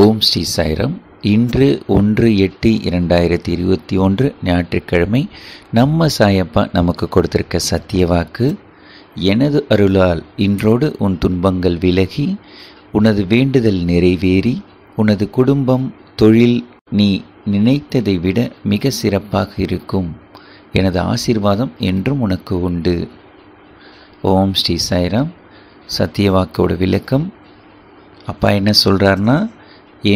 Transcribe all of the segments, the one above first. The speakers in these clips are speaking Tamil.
ஓம் ஸ்ரீ சாய்ராம் இன்று ஒன்று எட்டு இரண்டாயிரத்தி இருபத்தி ஒன்று ஞாயிற்றுக்கிழமை நம்ம சாயப்பா நமக்கு கொடுத்திருக்க சத்திய வாக்கு எனது அருளால் இன்றோடு உன் துன்பங்கள் விலகி உனது வேண்டுதல் நிறைவேறி உனது குடும்பம் தொழில் நீ நினைத்ததை விட மிக சிறப்பாக இருக்கும் எனது ஆசீர்வாதம் என்றும் உனக்கு உண்டு ஓம் ஸ்ரீ சாய்ராம் சத்தியவாக்கோட விளக்கம் அப்பா என்ன சொல்கிறாருன்னா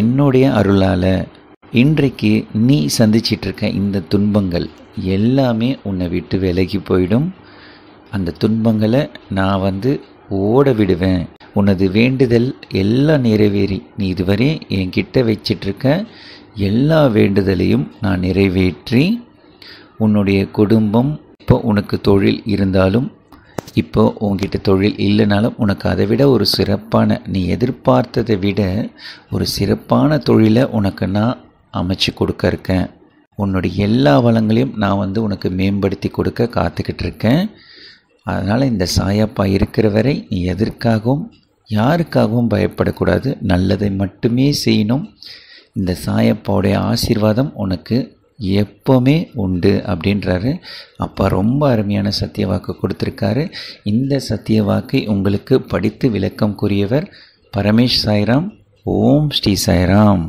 என்னுடைய அருளால் இன்றைக்கு நீ சந்திச்சிட்ருக்க இந்த துன்பங்கள் எல்லாமே உன்னை விட்டு விலகி போயிடும் அந்த துன்பங்களை நான் வந்து ஓட விடுவேன் உனது வேண்டுதல் எல்லாம் நிறைவேறி நீ இதுவரை என்கிட்ட வச்சிட்ருக்க எல்லா வேண்டுதலையும் நான் நிறைவேற்றி உன்னுடைய குடும்பம் இப்போ உனக்கு தொழில் இருந்தாலும் இப்போ உங்ககிட்ட தொழில் இல்லைனாலும் உனக்கு அதை விட ஒரு சிறப்பான நீ எதிர்பார்த்ததை விட ஒரு சிறப்பான தொழிலை உனக்கு நான் அமைச்சு கொடுக்க இருக்கேன் உன்னுடைய எல்லா வளங்களையும் நான் வந்து உனக்கு மேம்படுத்தி கொடுக்க காத்துக்கிட்டு இருக்கேன் அதனால் இந்த சாயப்பா இருக்கிற வரை நீ எதற்காகவும் யாருக்காகவும் பயப்படக்கூடாது நல்லதை மட்டுமே செய்யணும் இந்த சாயப்பாவுடைய ஆசீர்வாதம் உனக்கு எப்போவுமே உண்டு அப்படின்றாரு அப்பா ரொம்ப அருமையான சத்திய வாக்கு கொடுத்துருக்காரு இந்த சத்திய வாக்கை உங்களுக்கு படித்து விளக்கம் கூறியவர் பரமேஷ் சாய்ராம் ஓம் ஸ்ரீ சாய்ராம்